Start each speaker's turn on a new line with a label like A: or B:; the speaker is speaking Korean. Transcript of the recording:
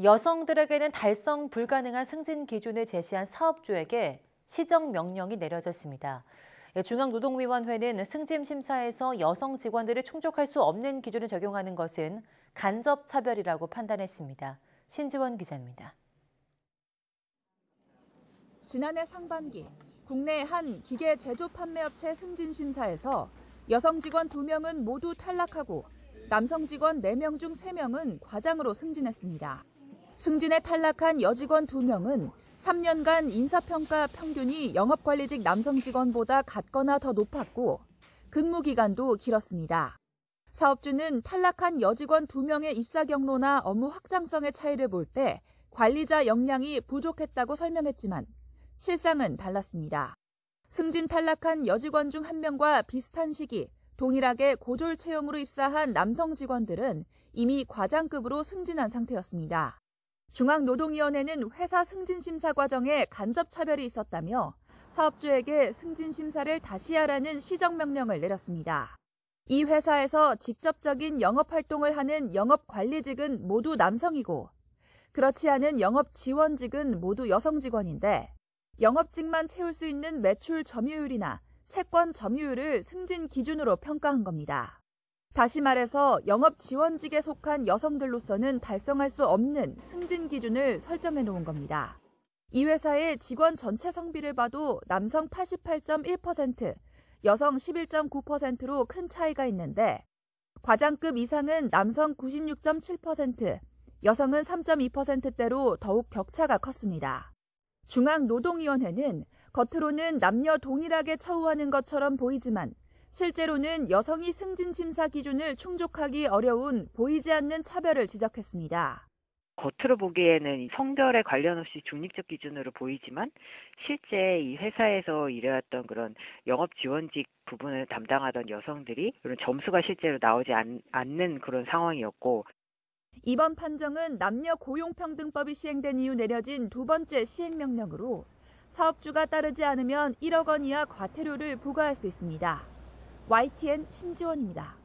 A: 여성들에게는 달성 불가능한 승진 기준을 제시한 사업주에게 시정 명령이 내려졌습니다. 예, 중앙노동위원회는 승진 심사에서 여성 직원들을 충족할 수 없는 기준을 적용하는 것은 간접 차별이라고 판단했습니다. 신지원 기자입니다.
B: 지난해 상반기 국내 한 기계 제조 판매업체 승진 심사에서 여성 직원 2명은 모두 탈락하고 남성 직원 4명 중 3명은 과장으로 승진했습니다. 승진에 탈락한 여직원 2명은 3년간 인사평가 평균이 영업관리직 남성 직원보다 같거나 더 높았고 근무 기간도 길었습니다. 사업주는 탈락한 여직원 2명의 입사 경로나 업무 확장성의 차이를 볼 때 관리자 역량이 부족했다고 설명했지만 실상은 달랐습니다. 승진 탈락한 여직원 중 한 명과 비슷한 시기 동일하게 고졸 채용으로 입사한 남성 직원들은 이미 과장급으로 승진한 상태였습니다. 중앙노동위원회는 회사 승진심사 과정에 간접차별이 있었다며 사업주에게 승진심사를 다시 하라는 시정명령을 내렸습니다. 이 회사에서 직접적인 영업활동을 하는 영업관리직은 모두 남성이고 그렇지 않은 영업지원직은 모두 여성 직원인데 영업직만 채울 수 있는 매출 점유율이나 채권 점유율을 승진 기준으로 평가한 겁니다. 다시 말해서 영업 지원직에 속한 여성들로서는 달성할 수 없는 승진 기준을 설정해 놓은 겁니다. 이 회사의 직원 전체 성비를 봐도 남성 88.1%, 여성 11.9%로 큰 차이가 있는데 과장급 이상은 남성 96.7%, 여성은 3.2%대로 더욱 격차가 컸습니다. 중앙노동위원회는 겉으로는 남녀 동일하게 처우하는 것처럼 보이지만 실제로는 여성이 승진 심사 기준을 충족하기 어려운 보이지 않는 차별을 지적했습니다.
C: 겉으로 보기에는 성별에 관련 없이 중립적 기준으로 보이지만 실제 이 회사에서 일해왔던 그런 영업 지원직 부분을 담당하던 여성들이 이런 점수가 실제로 나오지 않, 않는 그런 상황이었고
B: 이번 판정은 남녀 고용평등법이 시행된 이후 내려진 두 번째 시행명령으로 사업주가 따르지 않으면 1억 원 이하 과태료를 부과할 수 있습니다. YTN 신지원입니다.